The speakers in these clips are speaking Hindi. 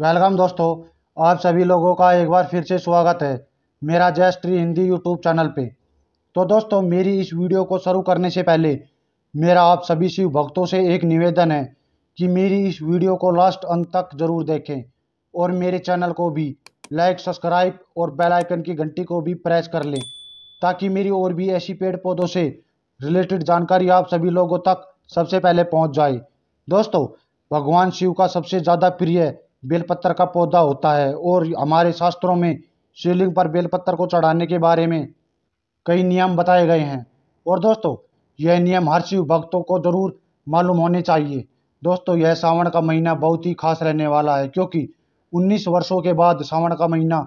वेलकम दोस्तों आप सभी लोगों का एक बार फिर से स्वागत है मेरा जय श्री हिंदी यूट्यूब चैनल पे तो दोस्तों मेरी इस वीडियो को शुरू करने से पहले मेरा आप सभी शिव भक्तों से एक निवेदन है कि मेरी इस वीडियो को लास्ट अंत तक जरूर देखें और मेरे चैनल को भी लाइक सब्सक्राइब और बेल आइकन की घंटी को भी प्रेस कर लें ताकि मेरी और भी ऐसी पेड़ पौधों से रिलेटेड जानकारी आप सभी लोगों तक सबसे पहले पहुँच जाए दोस्तों भगवान शिव का सबसे ज़्यादा प्रिय बेलपत्तर का पौधा होता है और हमारे शास्त्रों में शिवलिंग पर बेलपत्तर को चढ़ाने के बारे में कई नियम बताए गए हैं और दोस्तों यह नियम हर शिव भक्तों को ज़रूर मालूम होने चाहिए दोस्तों यह सावण का महीना बहुत ही खास रहने वाला है क्योंकि 19 वर्षों के बाद सावण का महीना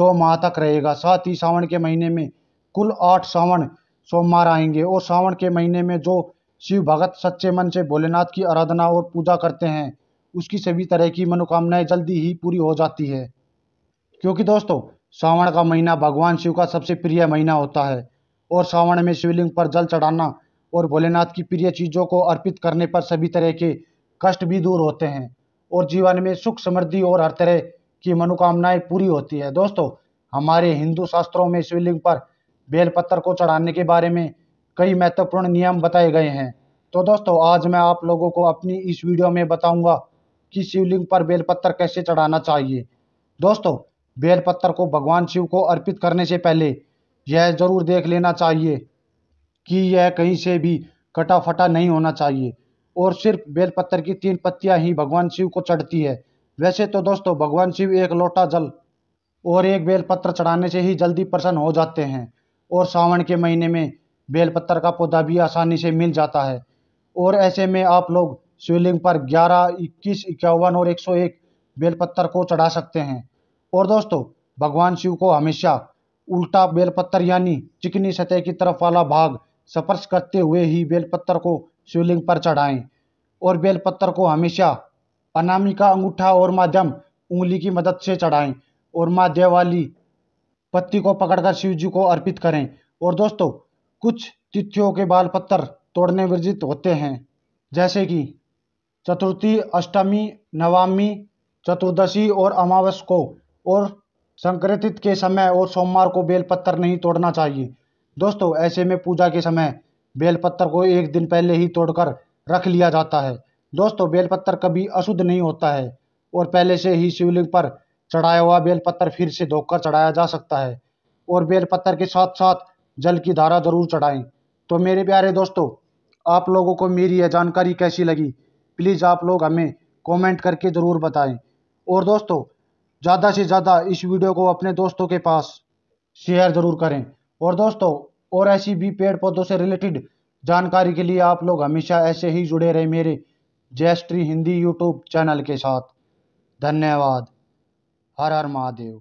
दो माह तक रहेगा साथ ही सावण के महीने में कुल आठ सावण सोमवार आएंगे और सावण के महीने में जो शिव भगत सच्चे मन से भोलेनाथ की आराधना और पूजा करते हैं उसकी सभी तरह की मनोकामनाएं जल्दी ही पूरी हो जाती है क्योंकि दोस्तों सावण का महीना भगवान शिव का सबसे प्रिय महीना होता है और सावण में शिवलिंग पर जल चढ़ाना और भोलेनाथ की प्रिय चीज़ों को अर्पित करने पर सभी तरह के कष्ट भी दूर होते हैं और जीवन में सुख समृद्धि और हर तरह की मनोकामनाएं पूरी होती है दोस्तों हमारे हिंदू शास्त्रों में शिवलिंग पर बेलपत्र को चढ़ाने के बारे में कई महत्वपूर्ण नियम बताए गए हैं तो दोस्तों आज मैं आप लोगों को अपनी इस वीडियो में बताऊंगा कि शिवलिंग पर बेलपत्र कैसे चढ़ाना चाहिए दोस्तों बेलपत्र को भगवान शिव को अर्पित करने से पहले यह जरूर देख लेना चाहिए कि यह कहीं से भी कटा फटा नहीं होना चाहिए और सिर्फ बेलपत्र की तीन पत्तियां ही भगवान शिव को चढ़ती है वैसे तो दोस्तों भगवान शिव एक लोटा जल और एक बेलपत्र चढ़ाने से ही जल्दी प्रसन्न हो जाते हैं और सावन के महीने में बेलपत्र का पौधा भी आसानी से मिल जाता है और ऐसे में आप लोग शिवलिंग पर 11, 21, इक्यावन और 101 बेलपत्तर को चढ़ा सकते हैं और दोस्तों भगवान शिव को हमेशा उल्टा बेलपत्तर यानी चिकनी सतह की तरफ वाला भाग स्पर्श करते हुए ही बेलपत्तर को शिवलिंग पर चढ़ाएं और बेलपत्तर को हमेशा अनामिका अंगूठा और माध्यम उंगली की मदद से चढ़ाएं और माँ देव वाली पत्ती को पकड़कर शिव जी को अर्पित करें और दोस्तों कुछ तिथियों के बाल पत्थर तोड़ने वर्जित होते हैं जैसे कि चतुर्थी अष्टमी नवमी चतुर्दशी और अमावस को और संक्रतित के समय और सोमवार को बेलपत्र नहीं तोड़ना चाहिए दोस्तों ऐसे में पूजा के समय बेलपत्र को एक दिन पहले ही तोड़कर रख लिया जाता है दोस्तों बेलपत्र कभी अशुद्ध नहीं होता है और पहले से ही शिवलिंग पर चढ़ाया हुआ बेलपत्र फिर से धोकर चढ़ाया जा सकता है और बेलपत्र के साथ साथ जल की धारा ज़रूर चढ़ाएं तो मेरे प्यारे दोस्तों आप लोगों को मेरी यह जानकारी कैसी लगी प्लीज़ आप लोग हमें कमेंट करके ज़रूर बताएं और दोस्तों ज़्यादा से ज़्यादा इस वीडियो को अपने दोस्तों के पास शेयर ज़रूर करें और दोस्तों और ऐसी भी पेड़ पौधों से रिलेटेड जानकारी के लिए आप लोग हमेशा ऐसे ही जुड़े रहे मेरे जयश्री हिंदी यूट्यूब चैनल के साथ धन्यवाद हर हर महादेव